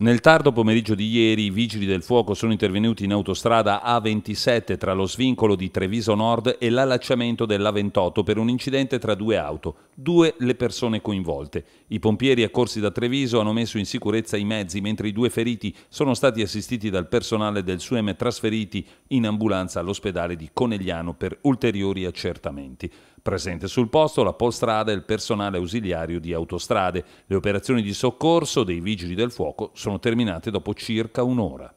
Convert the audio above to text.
Nel tardo pomeriggio di ieri i vigili del fuoco sono intervenuti in autostrada A27 tra lo svincolo di Treviso Nord e l'allacciamento dell'A28 per un incidente tra due auto due le persone coinvolte. I pompieri accorsi da Treviso hanno messo in sicurezza i mezzi, mentre i due feriti sono stati assistiti dal personale del SUEM trasferiti in ambulanza all'ospedale di Conegliano per ulteriori accertamenti. Presente sul posto la Polstrada e il personale ausiliario di autostrade. Le operazioni di soccorso dei vigili del fuoco sono terminate dopo circa un'ora.